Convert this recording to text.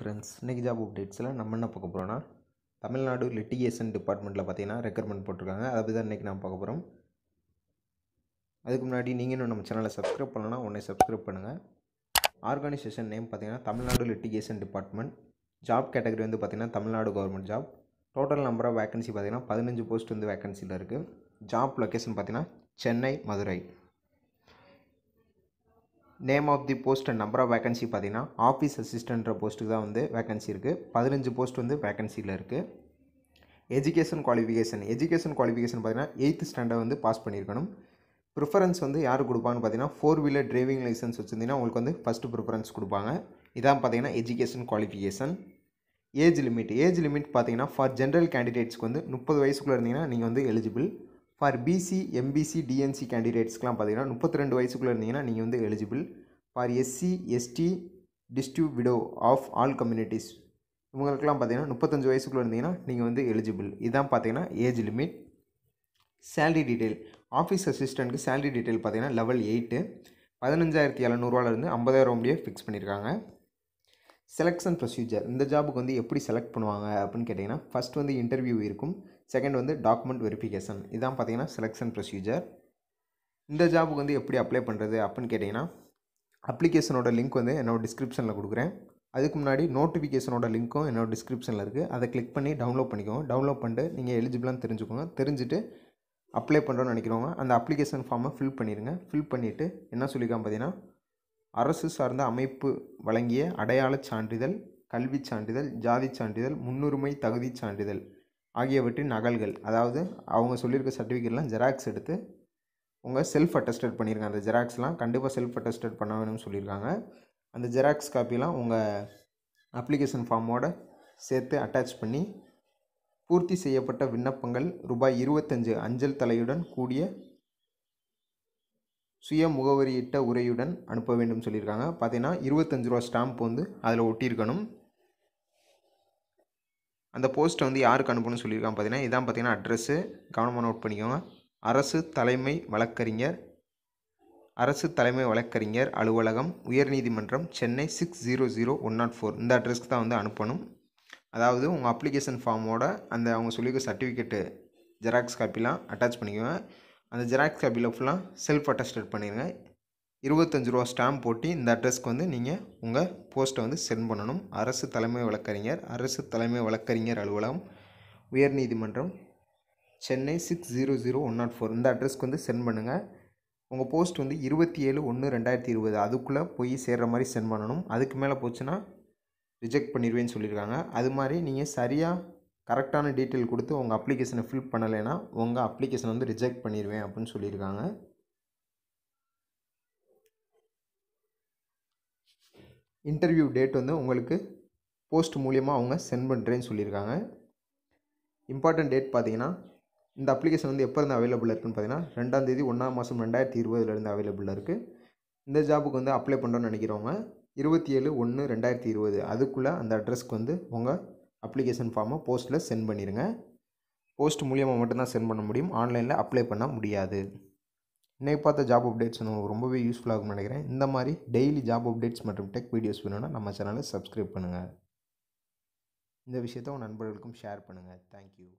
friends இன்றைக்கி job அப்டேட்ஸில் நம்ம என்ன பார்க்க போகிறோம்னா தமிழ்நாடு லிட்டிகேஷன் டிபார்ட்மெண்ட்டில் பார்த்தீங்கன்னா ரெக்கர்மெண்ட் போட்டிருக்காங்க அதை பற்றி தான் இன்றைக்கி நான் பார்க்க போகிறோம் அதுக்கு முன்னாடி நீங்கள் இன்னும் நம்ம சேனலை சப்ஸ்கிரைப் பண்ணலன்னா உடனே சப்ஸ்கிரைப் பண்ணுங்கள் ஆர்கனைசேஷன் நேம் பார்த்தீங்கன்னா Tamil Nadu litigation department job category வந்து பார்த்திங்கன்னா Tamil Nadu government job total number of vacancy பார்த்திங்கன்னா பதினஞ்சு போஸ்ட் வந்து வேக்கன்சியில் இருக்குது ஜாப் லொக்கேஷன் பார்த்திங்கன்னா Chennai Madurai name of the post and number of vacancy பார்த்தீங்கன்னா ஆஃபீஸ் அசிஸ்டன்ற போஸ்ட்டுக்கு தான் வந்து வேகன்சி இருக்குது பதினஞ்சு போஸ்ட் வந்து வேகன்சியில் இருக்குது எஜுகேஷன் குவாலிஃபிகேஷன் எஜுகேஷன் குவாலிஃபிகேஷன் பார்த்தீங்கன்னா எயித்து ஸ்டாண்டர்ட் வந்து பாஸ் பண்ணியிருக்கணும் ப்ரிஃபரன்ஸ் வந்து யார் கொடுப்பான்னு பார்த்தீங்கன்னா ஃபோர் வீலர் ட்ரைவிங் லைசன்ஸ் வச்சுருந்தீங்கன்னா உங்களுக்கு வந்து ஃபஸ்ட்டு ப்ரிஃபரன்ஸ் கொடுப்பாங்க இதான் பார்த்தீங்கன்னா education qualification age limit age limit பார்த்தீங்கன்னா ஃபார் ஜென்ரல் கேண்டிடேட்ஸ்க்கு வந்து முப்பது வயசுக்குள்ளே இருந்தீங்கன்னா நீங்கள் வந்து eligible for BC MBC DNC கேண்டிடேட்ஸ்க்கெலாம் பார்த்தீங்கன்னா முப்பத்தி ரெண்டு வயசுக்குள்ளே இருந்தீங்கன்னா நீங்கள் வந்து eligible for SC ST destitute widow of all communities இவங்களுக்கெல்லாம் பார்த்தீங்கன்னா முப்பத்தஞ்சு வயசுக்குள்ளே இருந்தீங்கன்னா நீங்கள் வந்து எலிஜிபிள் இதான் பார்த்தீங்கன்னா age limit salary detail office அசிஸ்டண்ட்டுக்கு சேலரி டீட்டெயில் பார்த்தீங்கன்னா லெவல் எயிட்டு பதினஞ்சாயிரத்தி எழுநூறுவாலேருந்து ஐம்பதாயிரம் முடியே ஃபிக்ஸ் பண்ணியிருக்காங்க செலெக்ஷன் ப்ரொசீஜர் இந்த ஜாபுக்கு வந்து எப்படி செலக்ட் பண்ணுவாங்க அப்படின்னு கேட்டிங்கன்னா ஃபஸ்ட் வந்து இன்டர்வியூ இருக்கும் செகண்ட் வந்து டாக்குமெண்ட் வெரிஃபிகேஷன் இதான் பார்த்தீங்கன்னா செலெக்ஷன் ப்ரொசீஜர் இந்த ஜாபுக்கு வந்து எப்படி அப்ளை பண்ணுறது அப்படின்னு கேட்டிங்கன்னா அப்ளிகேஷனோட லிங்க் வந்து என்னோட டிஸ்கிரிப்ஷனில் கொடுக்குறேன் அதுக்கு முன்னாடி நோட்டிஃபிகேஷனோட லிங்க்கும் என்னோட டிஸ்கிரிப்ஷனில் இருக்குது அதை கிளிக் பண்ணி டவுன்லோட் பண்ணிக்கோங்க டவுன்லோட் பண்ணிட்டு நீங்கள் எலிஜிபிளாக தெரிஞ்சுக்கோங்க தெரிஞ்சுட்டு அப்ளை பண்ணுறோன்னு நினைக்கிறவங்க அந்த அப்ளிகேஷன் ஃபார்மை ஃபில் பண்ணிடுங்க ஃபில் பண்ணிவிட்டு என்ன சொல்லியிருக்காங்க பார்த்தீங்கன்னா அரசு சார்ந்த அமைப்பு வழங்கிய அடையாளச் சான்றிதழ் கல்விச் சான்றிதழ் ஜாதி சான்றிதழ் முன்னுரிமை தகுதிச் சான்றிதழ் ஆகியவற்றின் நகல்கள் அதாவது அவங்க சொல்லியிருக்க சர்டிஃபிகேட்லாம் ஜெராக்ஸ் எடுத்து உங்கள் செல்ஃப் அட்டஸ்டட் பண்ணியிருக்காங்க அந்த ஜெராக்ஸ்லாம் கண்டிப்பாக செல்ஃப் அட்டஸ்டட் பண்ண வேணும்னு சொல்லியிருக்காங்க அந்த ஜெராக்ஸ் காப்பிலாம் உங்கள் அப்ளிகேஷன் ஃபார்மோடு சேர்த்து அட்டாச் பண்ணி பூர்த்தி செய்யப்பட்ட விண்ணப்பங்கள் ரூபாய் இருபத்தஞ்சு அஞ்சல் தலையுடன் கூடிய சுய முகவரியிட்ட உரையுடன் அனுப்ப வேண்டும் சொல்லியிருக்காங்க பார்த்தீங்கன்னா இருபத்தஞ்சு ரூபா ஸ்டாம்ப் வந்து அதில் ஒட்டியிருக்கணும் அந்த போஸ்ட்டை வந்து யாருக்கு அனுப்பணும்னு சொல்லியிருக்காங்க பார்த்தீங்கன்னா இதான் பார்த்தீங்கன்னா அட்ரெஸ்ஸு கவனமாக நோட் பண்ணிக்கோங்க அரசு தலைமை வழக்கறிஞர் அரசு தலைமை வழக்கறிஞர் அலுவலகம் உயர்நீதிமன்றம் Chennai six zero zero one nought four இந்த அட்ரஸ்க்கு தான் வந்து அனுப்பணும் அதாவது உங்கள் அப்ளிகேஷன் ஃபார்மோட அந்த அவங்க சொல்லியிருக்க சர்டிஃபிகேட்டு ஜெராக்ஸ் காப்பிலாம் அட்டாச் பண்ணிக்குவேன் அந்த ஜெராக்ஸ் காப்பியில் ஃபுல்லாக செல்ஃப் அட்டஸ்டட் பண்ணிடுங்க இருபத்தஞ்சி ரூபா ஸ்டாம்ப் போட்டு இந்த அட்ரஸ்க்கு வந்து நீங்கள் உங்கள் போஸ்ட்டை வந்து சென்ட் பண்ணணும் அரசு தலைமை வழக்கறிஞர் அரசு தலைமை வழக்கறிஞர் அலுவலகம் உயர்நீதிமன்றம் Chennai six zero zero one nought four இந்த அட்ரஸ்க்கு வந்து சென்ட் பண்ணுங்கள் உங்கள் போஸ்ட் வந்து இருபத்தி ஏழு ஒன்று ரெண்டாயிரத்தி இருபது அதுக்குள்ளே போய் சேர்கிற மாதிரி சென்ட் பண்ணணும் அதுக்கு மேலே போச்சுன்னா ரிஜெக்ட் பண்ணிடுவேன்னு சொல்லியிருக்காங்க அது மாதிரி நீங்கள் சரியாக கரெக்டான டீட்டெயில் கொடுத்து உங்கள் அப்ளிகேஷனை ஃபில் பண்ணலைன்னா உங்கள் அப்ளிகேஷன் வந்து ரிஜெக்ட் பண்ணிடுவேன் அப்படின்னு சொல்லியிருக்காங்க இன்டர்வியூ டேட் வந்து உங்களுக்கு போஸ்ட் மூலியமாக அவங்க சென்ட் பண்ணுறேன்னு சொல்லியிருக்காங்க இம்பார்ட்டன்ட் டேட் பார்த்தீங்கன்னா இந்த அப்ளிகேஷன் வந்து எப்போ இருந்து அவைலபிள் இருக்குன்னு பார்த்தீங்கன்னா ரெண்டாந்தேதி ஒன்றாம் மாதம் ரெண்டாயிரத்தி இருபதுலேருந்து அவைலபிளாக இருக்குது இந்த ஜாபுக்கு வந்து அப்ளை பண்ணுறோன்னு நினைக்கிறவங்க இருபத்தி ஏழு ஒன்று ரெண்டாயிரத்தி இருபது அதுக்குள்ளே அந்த அட்ரஸ்க்கு வந்து உங்கள் அப்ளிகேஷன் ஃபார்மை போஸ்ட்டில் சென்ட் பண்ணிடுங்க போஸ்ட் மூலியமாக மட்டும்தான் சென்ட் பண்ண முடியும் ஆன்லைனில் அப்ளை பண்ண முடியாது இன்றைக்கு பார்த்த ஜாப் அப்டேட்ஸ் உங்களுக்கு ரொம்பவே இருக்கும் நினைக்கிறேன் இந்த மாதிரி டெய்லி ஜாப் அப்டேட்ஸ் மற்றும் டெக் வீடியோஸ் வேணும்னா நம்ம சேனலை சப்ஸ்கிரைப் பண்ணுங்கள் இந்த விஷயத்தை உங்கள் நண்பர்களுக்கும் ஷேர் பண்ணுங்கள் தேங்க்யூ